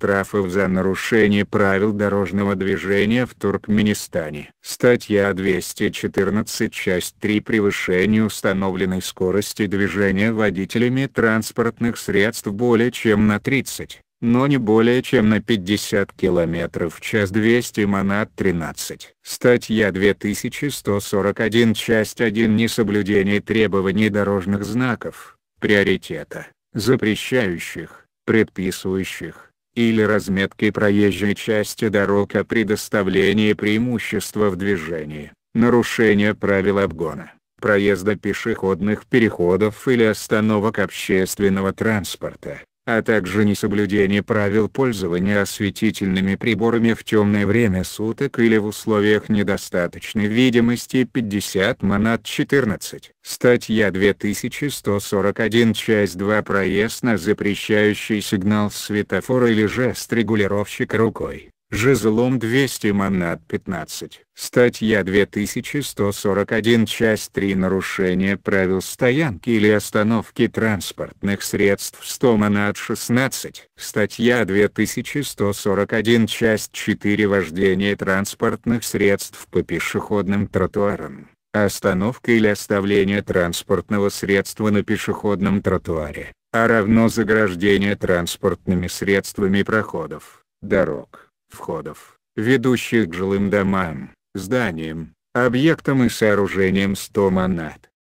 штрафов за нарушение правил дорожного движения в Туркменистане. Статья 214 часть 3 превышение установленной скорости движения водителями транспортных средств более чем на 30 но не более чем на 50 км в час 200 монат 13. Статья 2141 часть 1 Несоблюдение требований дорожных знаков, приоритета, запрещающих, предписывающих, или разметки проезжей части дорог о предоставлении преимущества в движении, нарушение правил обгона, проезда пешеходных переходов или остановок общественного транспорта а также несоблюдение правил пользования осветительными приборами в темное время суток или в условиях недостаточной видимости 50 манат 14. Статья 2141 часть 2 проезд на запрещающий сигнал светофора или жест регулировщика рукой. Жезлом 200 манат 15. Статья 2141 часть 3 Нарушение правил стоянки или остановки транспортных средств 100 манат 16. Статья 2141 часть 4 Вождение транспортных средств по пешеходным тротуарам. Остановка или оставление транспортного средства на пешеходном тротуаре, а равно заграждение транспортными средствами проходов, дорог входов, ведущих к жилым домам, зданиям, объектам и сооружениям 100 монад.